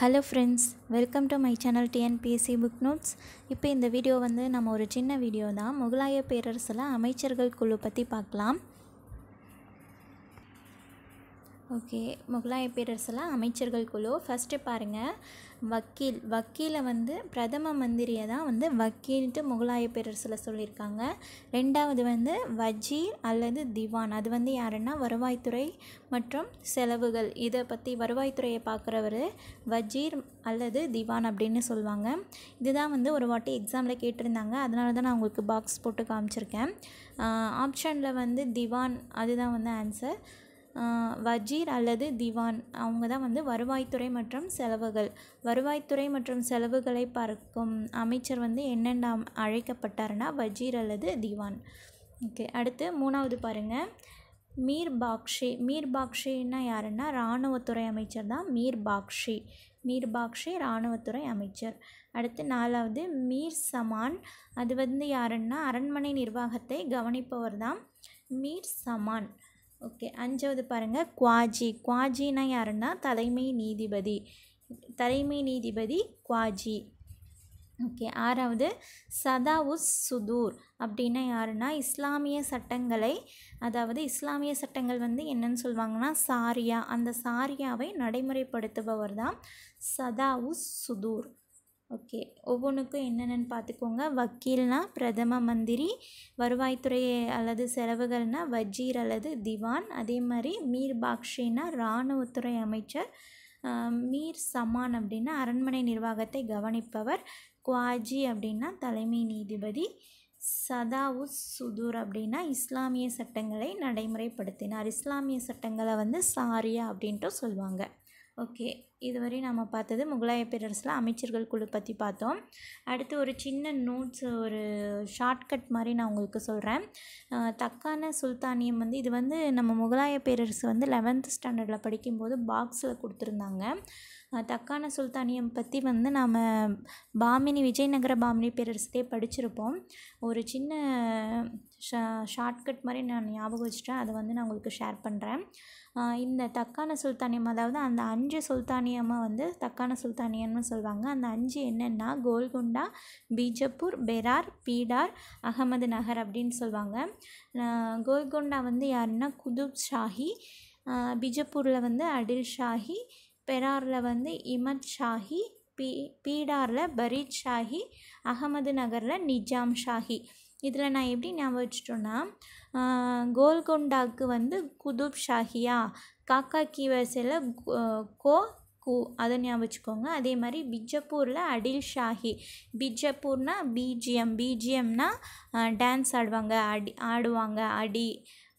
hello friends welcome to my channel TNPSC book notes இப்போ இந்த video வந்து நம்ம ஒரு சின்ன வீடியோ தான் முகலாய பேரரசில் அமைச்சர்கள் குழு பற்றி பார்க்கலாம் ஓகே முகலாய பேரரசில் அமைச்சர்கள் குழு ஃபஸ்ட்டு பாருங்கள் வக்கீல் வக்கீலை வந்து பிரதம மந்திரியை தான் வந்து வக்கீல்ட்டு முகலாய பேரரசில் சொல்லியிருக்காங்க ரெண்டாவது வந்து வஜீர் அல்லது திவான் அது வந்து யாருன்னா வருவாய்த்துறை மற்றும் செலவுகள் இதை பற்றி வருவாய்த்துறையை பார்க்குறவர் வஜீர் அல்லது திவான் அப்படின்னு சொல்லுவாங்க இதுதான் வந்து ஒரு வாட்டி எக்ஸாமில் கேட்டிருந்தாங்க அதனால தான் நான் உங்களுக்கு பாக்ஸ் போட்டு காமிச்சிருக்கேன் ஆப்ஷனில் வந்து திவான் அதுதான் வந்து ஆன்சர் வஜீர் அல்லது திவான் அவங்க தான் வந்து வருவாய்த்துறை மற்றும் செலவுகள் வருவாய்த்துறை மற்றும் செலவுகளை பார்க்கும் அமைச்சர் வந்து என்னென்ன அழைக்கப்பட்டார்னா வஜீர் அல்லது திவான் ஓகே அடுத்து மூணாவது பாருங்கள் மீர் பாக்ஷி மீர் பாக்ஷின்னா யாருன்னா இராணுவத்துறை அமைச்சர் தான் மீர் பாக்ஷி மீர் பாக்ஷி இராணுவத்துறை அமைச்சர் அடுத்து நாலாவது மீர் சமான் அது வந்து யாருன்னா அரண்மனை நிர்வாகத்தை கவனிப்பவர் தான் மீர் சமான் ஓகே அஞ்சாவது பாருங்கள் குவாஜி குவாஜினா யாருன்னா தலைமை நீதிபதி தலைமை நீதிபதி குவாஜி ஓகே ஆறாவது சதாவுஸ் சுதூர் அப்படின்னா யாருன்னா இஸ்லாமிய சட்டங்களை அதாவது இஸ்லாமிய சட்டங்கள் வந்து என்னன்னு சொல்லுவாங்கன்னா சாரியா அந்த சாரியாவை நடைமுறைப்படுத்துபவர் தான் சதாவுஸ் சுதூர் ஓகே ஒவ்வொன்றுக்கும் என்னென்னு பார்த்துக்கோங்க வக்கீல்னால் பிரதம மந்திரி வருவாய்த்துறை அல்லது செலவுகள்னால் வஜீர் அல்லது திவான் அதே மாதிரி மீர் பாக்ஷின்னா இராணுவத்துறை அமைச்சர் மீர் சமான் அப்படின்னா அரண்மனை நிர்வாகத்தை கவனிப்பவர் குவாஜி அப்படின்னா தலைமை நீதிபதி சதாவுஸ் சுதூர் அப்படின்னா இஸ்லாமிய சட்டங்களை நடைமுறைப்படுத்தினார் இஸ்லாமிய சட்டங்களை வந்து சாரியா அப்படின்ட்டு சொல்லுவாங்க ஓகே இதுவரை நம்ம பார்த்தது முகலாய பேரரசில் அமைச்சர்கள் குழு பற்றி பார்த்தோம் அடுத்து ஒரு சின்ன நோட்ஸ் ஒரு ஷார்ட்கட் மாதிரி நான் உங்களுக்கு சொல்கிறேன் தக்கான சுல்தானியம் வந்து இது வந்து நம்ம முகலாய பேரரசு வந்து லெவன்த் ஸ்டாண்டர்டில் படிக்கும்போது பாக்ஸில் கொடுத்துருந்தாங்க தக்கான சுல்தானியம் பற்றி வந்து நாம் பாமினி விஜயநகர பாமினி பேரரசத்தே படிச்சிருப்போம் ஒரு சின்ன ஷா ஷார்ட்கட் மாதிரி நான் ஞாபகம் வச்சுட்டேன் அதை வந்து நான் உங்களுக்கு ஷேர் பண்ணுறேன் இந்த தக்கான சுல்தானியம் அதாவது அந்த அஞ்சு சுல்தானியம் சுல்தானியமாக வந்து தக்கான சுல்தானியம்னு சொல்லுவாங்க அந்த அஞ்சு என்னென்னா கோல்குண்டா பீஜப்பூர் பெரார் பீடார் அகமது நகர் அப்படின்னு சொல்லுவாங்க கோல்குண்டா வந்து யாருன்னா குதுப் ஷாஹி பிஜப்பூரில் வந்து அடில் ஷாஹி பெராரில் வந்து இமத் ஷாஹி பீ பீடாரில் பரீத் ஷாஹி அகமது நகரில் நிஜாம் ஷாஹி இதில் நான் எப்படி ஞாபகம் வச்சுட்டோன்னா கோல்கொண்டாக்கு வந்து குதுப் ஷாஹியா காக்கா கீ வரிசையில் கோ கூ அதை ஞாபகம் வச்சுக்கோங்க அதே மாதிரி பிஜப்பூரில் அடில் ஷாஹி பிஜப்பூர்னா பிஜிஎம் பிஜிஎம்னா டான்ஸ் ஆடுவாங்க அடி ஆடுவாங்க அடி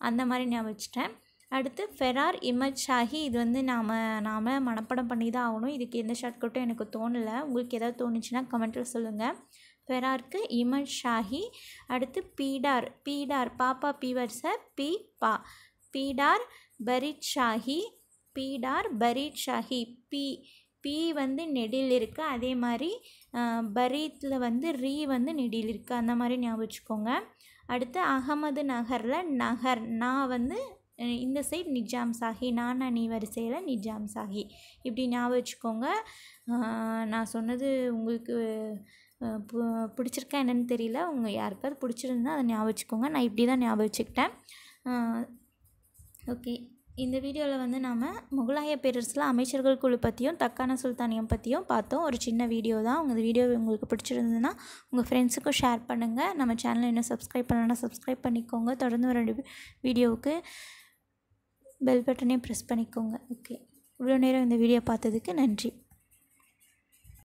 அந்த மாதிரி ஞாபகம் வச்சுட்டேன் அடுத்து ஃபெரார் இமஜ் ஷாஹி இது வந்து நாம் நாம் மனப்படம் பண்ணி தான் ஆகணும் இதுக்கு எந்த ஷார்ட்கட்டும் எனக்கு தோணலை உங்களுக்கு எதாவது தோணுச்சுன்னா கமெண்ட்டில் சொல்லுங்கள் ஃபெரார்க்கு இமஜ் ஷாஹி அடுத்து பீடார் பீடார் பாப்பா பீவர்ஸை பி பா பீடார் பரித் ஷாஹி பீடார் பரீத் ஷாஹி பி பி வந்து நெடில் இருக்குது அதே மாதிரி பரீத்தில் வந்து ரீ வந்து நெடில் இருக்குது அந்த மாதிரி ஞாபகம் வச்சுக்கோங்க அடுத்து அகமது நகரில் நகர் நான் வந்து இந்த சைடு நிஜாம் சாஹி நான் அணி வரிசையில் நிஜாம் சாஹி இப்படி ஞாபகம் வச்சுக்கோங்க நான் சொன்னது உங்களுக்கு பிடிச்சிருக்கா என்னென்னு தெரியல உங்கள் யாருக்காவது பிடிச்சிருந்தா அதை ஞாபகம் வச்சுக்கோங்க நான் இப்படி தான் ஞாபகம் வச்சுக்கிட்டேன் ஓகே இந்த வீடியோவில் வந்து நாம் முகலாய பேரரசில் அமைச்சர்கள் குழு பற்றியும் தக்கான சுல்தானியம் பற்றியும் பார்த்தோம் ஒரு சின்ன வீடியோ தான் உங்கள் வீடியோ உங்களுக்கு பிடிச்சிருந்ததுன்னா உங்கள் ஃப்ரெண்ட்ஸுக்கும் ஷேர் பண்ணுங்கள் நம்ம சேனலில் இன்னும் சப்ஸ்கிரைப் பண்ணலன்னா சப்ஸ்கிரைப் பண்ணிக்கோங்க தொடர்ந்து ஒரு வீடியோவுக்கு பெல் பட்டனையும் ப்ரெஸ் பண்ணிக்கோங்க ஓகே இவ்வளோ நேரம் இந்த வீடியோ பார்த்ததுக்கு நன்றி